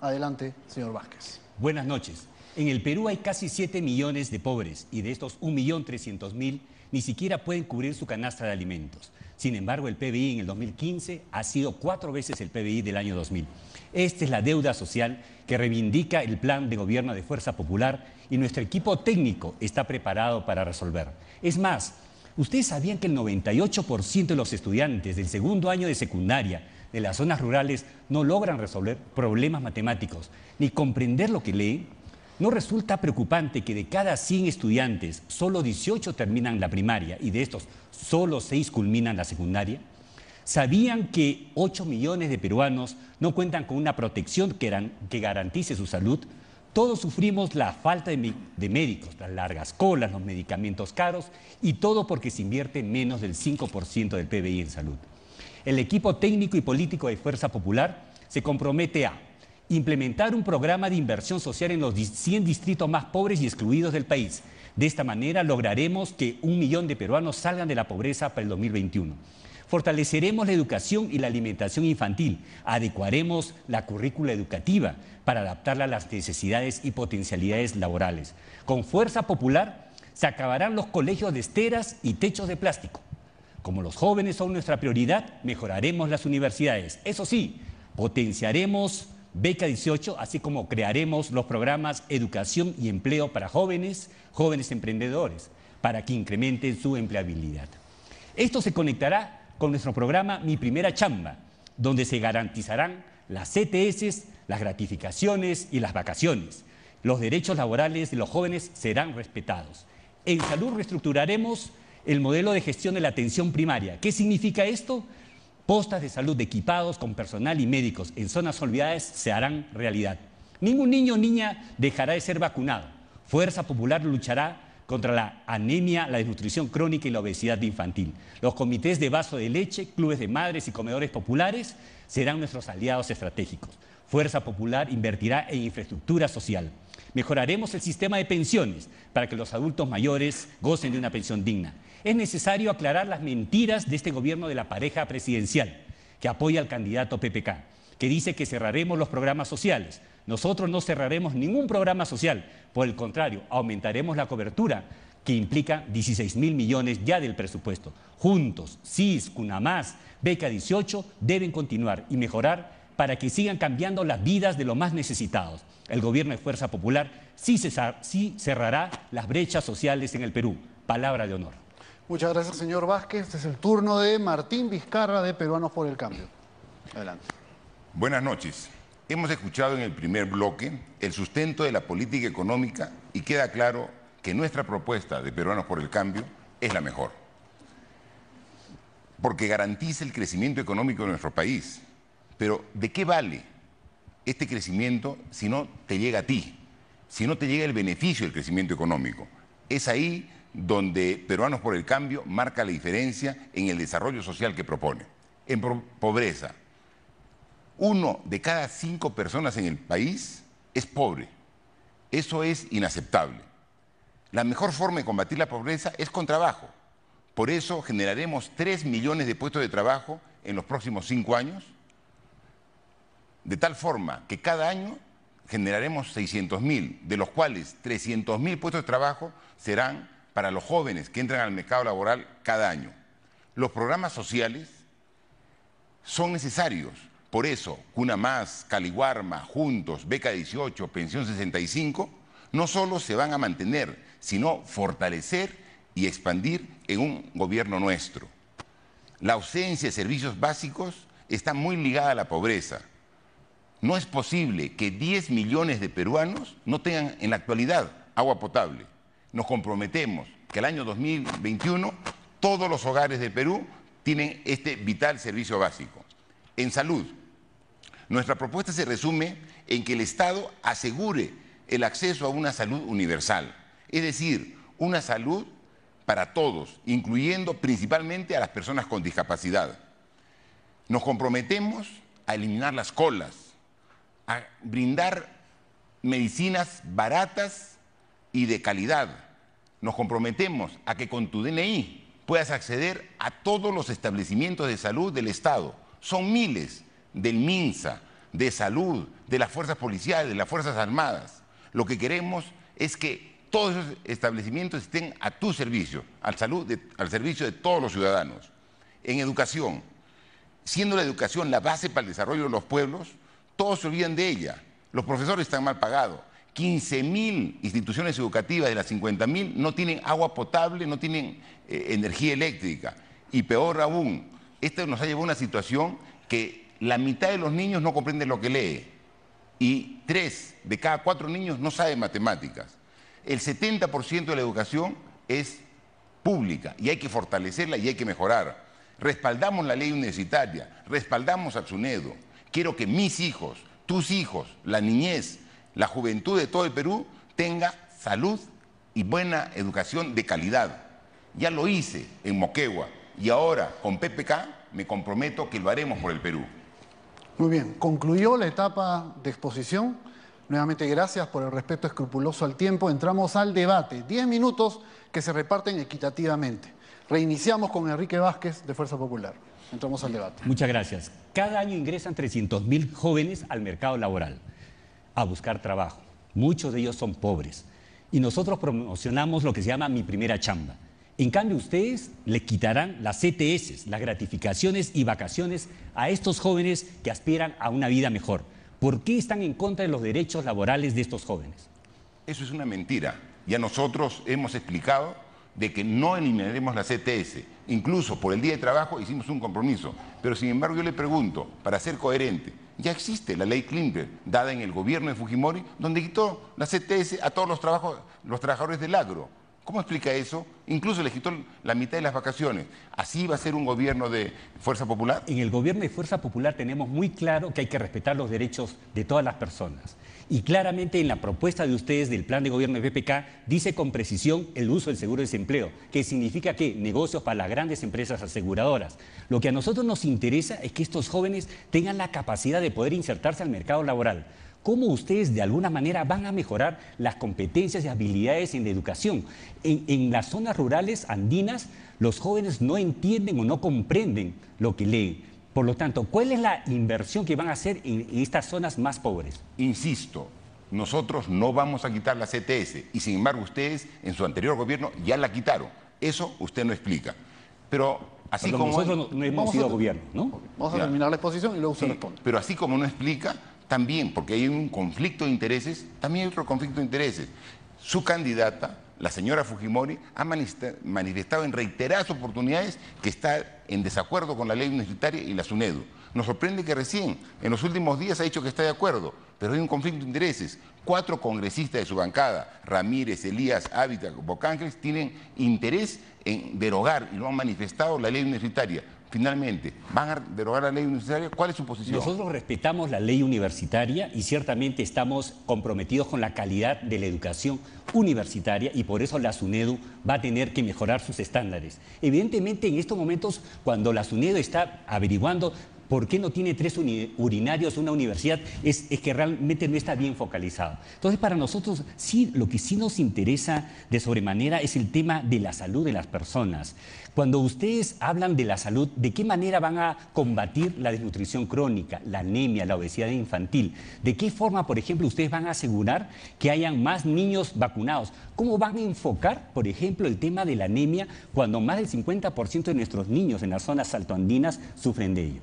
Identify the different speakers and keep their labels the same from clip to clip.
Speaker 1: Adelante, señor Vázquez. Buenas noches. En el Perú hay casi 7 millones de pobres y de estos 1.300.000 ni siquiera pueden cubrir su canasta de alimentos. Sin embargo, el PBI en el 2015 ha sido cuatro veces el PBI del año 2000. Esta es la deuda social que reivindica el plan de gobierno de Fuerza Popular y nuestro equipo técnico está preparado para resolver. Es más, ustedes sabían que el 98% de los estudiantes del segundo año de secundaria de las zonas rurales no logran resolver problemas matemáticos ni comprender lo que leen, ¿no resulta preocupante que de cada 100 estudiantes solo 18 terminan la primaria y de estos solo 6 culminan la secundaria? ¿Sabían que 8 millones de peruanos no cuentan con una protección que, garantice su salud? Todos sufrimos la falta de, médicos, las largas colas, los medicamentos caros y todo porque se invierte menos del 5% del PBI en salud el equipo técnico y político de Fuerza Popular se compromete a implementar un programa de inversión social en los 100 distritos más pobres y excluidos del país. De esta manera lograremos que un millón de peruanos salgan de la pobreza para el 2021. Fortaleceremos la educación y la alimentación infantil. Adecuaremos la currícula educativa para adaptarla a las necesidades y potencialidades laborales. Con fuerza popular se acabarán los colegios de esteras y techos de plástico. Como los jóvenes son nuestra prioridad, mejoraremos las universidades. Eso sí, potenciaremos Beca 18, así como crearemos los programas Educación y Empleo para jóvenes, jóvenes emprendedores, para que incrementen su empleabilidad. Esto se conectará con nuestro programa Mi Primera Chamba, donde se garantizarán las CTS, las gratificaciones y las vacaciones. Los derechos laborales de los jóvenes serán respetados. En salud reestructuraremos el modelo de gestión de la atención primaria. ¿Qué significa esto? Postas de salud equipados con personal y médicos en zonas olvidadas se harán realidad. Ningún niño o niña dejará de ser vacunado. Fuerza Popular luchará contra la anemia, la desnutrición crónica y la obesidad infantil. Los comités de vaso de leche, clubes de madres y comedores populares serán nuestros aliados estratégicos. Fuerza Popular invertirá en infraestructura social. Mejoraremos el sistema de pensiones para que los adultos mayores gocen de una pensión digna es necesario aclarar las mentiras de este gobierno de la pareja presidencial que apoya al candidato PPK, que dice que cerraremos los programas sociales. Nosotros no cerraremos ningún programa social, por el contrario, aumentaremos la cobertura que implica 16 mil millones ya del presupuesto. Juntos, CIS, CUNAMAS, Beca 18 deben continuar y mejorar para que sigan cambiando las vidas de los más necesitados. El gobierno de Fuerza Popular sí, sí cerrará las brechas
Speaker 2: sociales en el Perú. Palabra de honor.
Speaker 1: Muchas gracias, señor Vázquez. Este es el turno de Martín Vizcarra de Peruanos por el Cambio.
Speaker 2: Adelante. Buenas noches. Hemos escuchado en el primer bloque el sustento de la política económica y queda claro que nuestra propuesta de Peruanos por el Cambio es la mejor. Porque garantiza el crecimiento económico de nuestro país. Pero ¿de qué vale este crecimiento si no te llega a ti? Si no te llega el beneficio del crecimiento económico. Es ahí donde Peruanos por el Cambio marca la diferencia en el desarrollo social que propone. En pobreza, uno de cada cinco personas en el país es pobre. Eso es inaceptable. La mejor forma de combatir la pobreza es con trabajo. Por eso generaremos 3 millones de puestos de trabajo en los próximos cinco años, de tal forma que cada año generaremos 600 mil, de los cuales 300 mil puestos de trabajo serán para los jóvenes que entran al mercado laboral cada año. Los programas sociales son necesarios. Por eso, Cuna Más, Caliguarma, Juntos, Beca 18, Pensión 65, no solo se van a mantener, sino fortalecer y expandir en un gobierno nuestro. La ausencia de servicios básicos está muy ligada a la pobreza. No es posible que 10 millones de peruanos no tengan en la actualidad agua potable nos comprometemos que el año 2021 todos los hogares de Perú tienen este vital servicio básico. En salud, nuestra propuesta se resume en que el Estado asegure el acceso a una salud universal, es decir, una salud para todos, incluyendo principalmente a las personas con discapacidad. Nos comprometemos a eliminar las colas, a brindar medicinas baratas y de calidad. Nos comprometemos a que con tu DNI puedas acceder a todos los establecimientos de salud del Estado. Son miles del MINSA, de salud, de las fuerzas policiales, de las fuerzas armadas. Lo que queremos es que todos esos establecimientos estén a tu servicio, al, salud al servicio de todos los ciudadanos. En educación, siendo la educación la base para el desarrollo de los pueblos, todos se olvidan de ella. Los profesores están mal pagados, 15.000 instituciones educativas de las 50.000 no tienen agua potable, no tienen eh, energía eléctrica. Y peor aún, esto nos ha llevado a una situación que la mitad de los niños no comprende lo que lee y tres de cada cuatro niños no saben matemáticas. El 70% de la educación es pública y hay que fortalecerla y hay que mejorar. Respaldamos la ley universitaria, respaldamos a Tsunedo. Quiero que mis hijos, tus hijos, la niñez, la juventud de todo el Perú tenga salud y buena educación de calidad. Ya lo hice en Moquegua y ahora con PPK me comprometo que lo haremos por el Perú.
Speaker 1: Muy bien, concluyó la etapa de exposición. Nuevamente gracias por el respeto escrupuloso al tiempo. Entramos al debate. Diez minutos que se reparten equitativamente. Reiniciamos con Enrique Vázquez de Fuerza Popular. Entramos al debate. Muchas gracias. Cada año ingresan 300.000 jóvenes al mercado laboral a buscar trabajo. Muchos de ellos son pobres. Y nosotros promocionamos lo que se llama mi primera chamba. En cambio, ustedes le quitarán las CTS, e las gratificaciones y vacaciones a estos jóvenes que aspiran a una vida mejor. ¿Por qué están en contra de los derechos laborales de estos jóvenes?
Speaker 2: Eso es una mentira. Ya nosotros hemos explicado de que no eliminaremos la CTS. E Incluso por el Día de Trabajo hicimos un compromiso. Pero sin embargo yo le pregunto, para ser coherente, ya existe la ley Klimber, dada en el gobierno de Fujimori, donde quitó la CTS a todos los, trabajos, los trabajadores del agro. ¿Cómo explica eso? Incluso le quitó la mitad de las vacaciones. ¿Así va a ser un gobierno de Fuerza Popular? En el gobierno de Fuerza Popular tenemos muy claro que hay que respetar los derechos de todas las personas.
Speaker 1: Y claramente en la propuesta de ustedes del plan de gobierno de PPK dice con precisión el uso del seguro de desempleo, que significa que negocios para las grandes empresas aseguradoras. Lo que a nosotros nos interesa es que estos jóvenes tengan la capacidad de poder insertarse al mercado laboral cómo ustedes de alguna manera van a mejorar las competencias y habilidades en la educación. En, en, las zonas rurales andinas, los jóvenes no entienden o no comprenden lo
Speaker 2: que leen. Por lo tanto, ¿cuál es la inversión que van a hacer en, estas zonas más pobres? Insisto, nosotros no vamos a quitar la CTS y sin embargo ustedes en su anterior gobierno ya la quitaron. Eso usted no explica. Pero así como... Nosotros no, hemos sido gobierno, ¿no? Vamos a terminar la exposición y luego usted responde. Pero así como no explica, también, porque hay un conflicto de intereses, también hay otro conflicto de intereses. Su candidata la señora Fujimori ha manifestado en reiteradas oportunidades que está en desacuerdo con la ley universitaria y la SUNEDU. Nos sorprende que recién, en los últimos días, ha dicho que está de acuerdo, pero hay un conflicto de intereses. Cuatro congresistas de su bancada, Ramírez, Elías, Hábitat, Bocángeles, tienen interés en derogar y lo han manifestado la ley universitaria finalmente, ¿van a derogar la ley universitaria? ¿Cuál es su posición?
Speaker 1: Nosotros respetamos la ley universitaria y ciertamente estamos comprometidos con la calidad de la educación universitaria y por eso la SUNEDU va a tener que mejorar sus estándares. Evidentemente, en estos momentos, cuando la SUNEDU está averiguando ¿Por qué no tiene tres urinarios una universidad? Es, es, que realmente no está bien focalizado. Entonces, para nosotros, sí, lo que sí nos interesa de sobremanera es el tema de la salud de las personas. Cuando ustedes hablan de la salud, ¿de qué manera van a combatir la desnutrición crónica, la anemia, la obesidad infantil? ¿De qué forma, por ejemplo, ustedes van a asegurar que hayan más niños vacunados? ¿Cómo van a enfocar, por ejemplo, el tema de la anemia cuando más del 50% de nuestros niños en las zonas saltoandinas
Speaker 2: sufren de ello?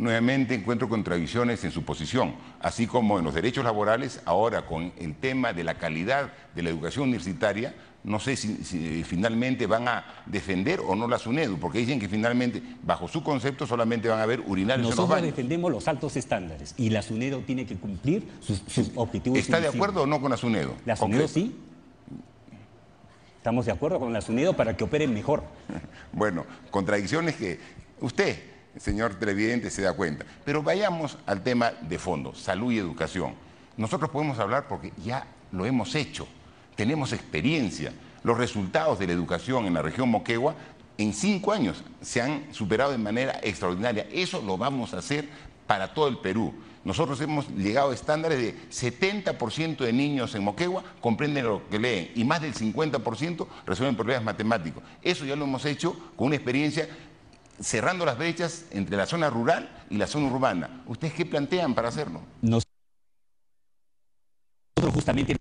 Speaker 2: nuevamente encuentro contradicciones en su posición, así como en los derechos laborales, ahora con el tema de la calidad de la educación universitaria, no sé si, finalmente van a defender o no la SUNEDU, porque dicen que finalmente, bajo su concepto, solamente van a haber urinarios Nosotros defendemos los
Speaker 1: altos estándares y la SUNEDU tiene que cumplir sus, objetivos. ¿Está de acuerdo
Speaker 2: o no con la SUNEDU? La SUNEDU sí. Estamos de acuerdo con la SUNEDU para que operen mejor. bueno, contradicciones que usted el señor televidente se da cuenta. Pero vayamos al tema de fondo, salud y educación. Nosotros podemos hablar porque ya lo hemos hecho, tenemos experiencia. Los resultados de la educación en la región Moquegua en cinco años se han superado de manera extraordinaria. Eso lo vamos a hacer para todo el Perú. Nosotros hemos llegado a estándares de 70% de niños en Moquegua comprenden lo que leen y más del 50% resuelven problemas matemáticos. Eso ya lo hemos hecho con una experiencia cerrando las brechas entre la zona rural y la zona urbana. ¿Ustedes qué plantean para hacerlo? Nosotros justamente